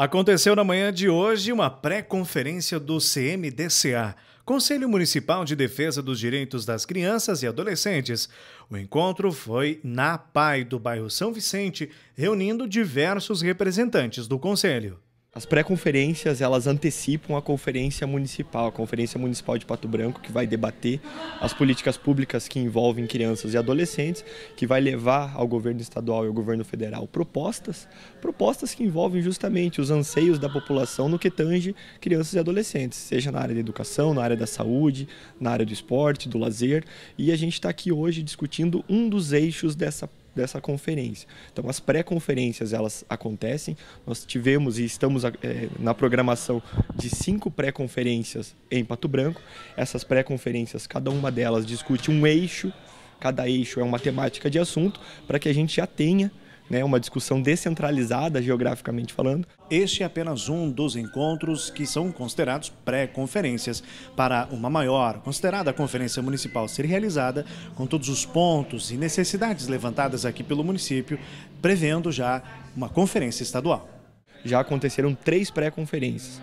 Aconteceu na manhã de hoje uma pré-conferência do CMDCA, Conselho Municipal de Defesa dos Direitos das Crianças e Adolescentes. O encontro foi na PAI do bairro São Vicente, reunindo diversos representantes do conselho. As pré-conferências, elas antecipam a conferência municipal, a Conferência Municipal de Pato Branco, que vai debater as políticas públicas que envolvem crianças e adolescentes, que vai levar ao governo estadual e ao governo federal propostas, propostas que envolvem justamente os anseios da população no que tange crianças e adolescentes, seja na área da educação, na área da saúde, na área do esporte, do lazer. E a gente está aqui hoje discutindo um dos eixos dessa dessa conferência. Então, as pré-conferências elas acontecem. Nós tivemos e estamos é, na programação de cinco pré-conferências em Pato Branco. Essas pré-conferências, cada uma delas discute um eixo. Cada eixo é uma temática de assunto para que a gente já tenha né, uma discussão descentralizada geograficamente falando. Este é apenas um dos encontros que são considerados pré-conferências. Para uma maior, considerada conferência municipal ser realizada, com todos os pontos e necessidades levantadas aqui pelo município, prevendo já uma conferência estadual. Já aconteceram três pré-conferências.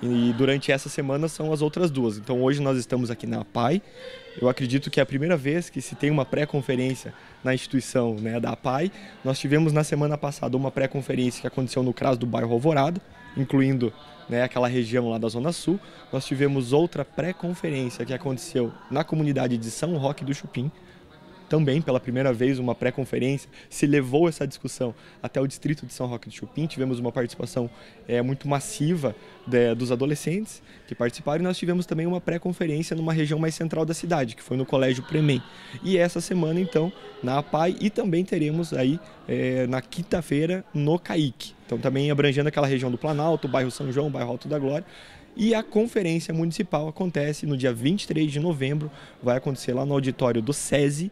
E durante essa semana são as outras duas. Então hoje nós estamos aqui na PAI. Eu acredito que é a primeira vez que se tem uma pré-conferência na instituição né, da PAI. Nós tivemos na semana passada uma pré-conferência que aconteceu no CRAS do bairro Alvorada, incluindo né, aquela região lá da Zona Sul. Nós tivemos outra pré-conferência que aconteceu na comunidade de São Roque do Chupim, também pela primeira vez uma pré-conferência, se levou essa discussão até o distrito de São Roque de Chupim, tivemos uma participação é, muito massiva de, dos adolescentes que participaram e nós tivemos também uma pré-conferência numa região mais central da cidade, que foi no Colégio Premem. E essa semana, então, na APAI e também teremos aí é, na quinta-feira no CAIC. Então também abrangendo aquela região do Planalto, bairro São João, bairro Alto da Glória. E a conferência municipal acontece no dia 23 de novembro, vai acontecer lá no auditório do SESI,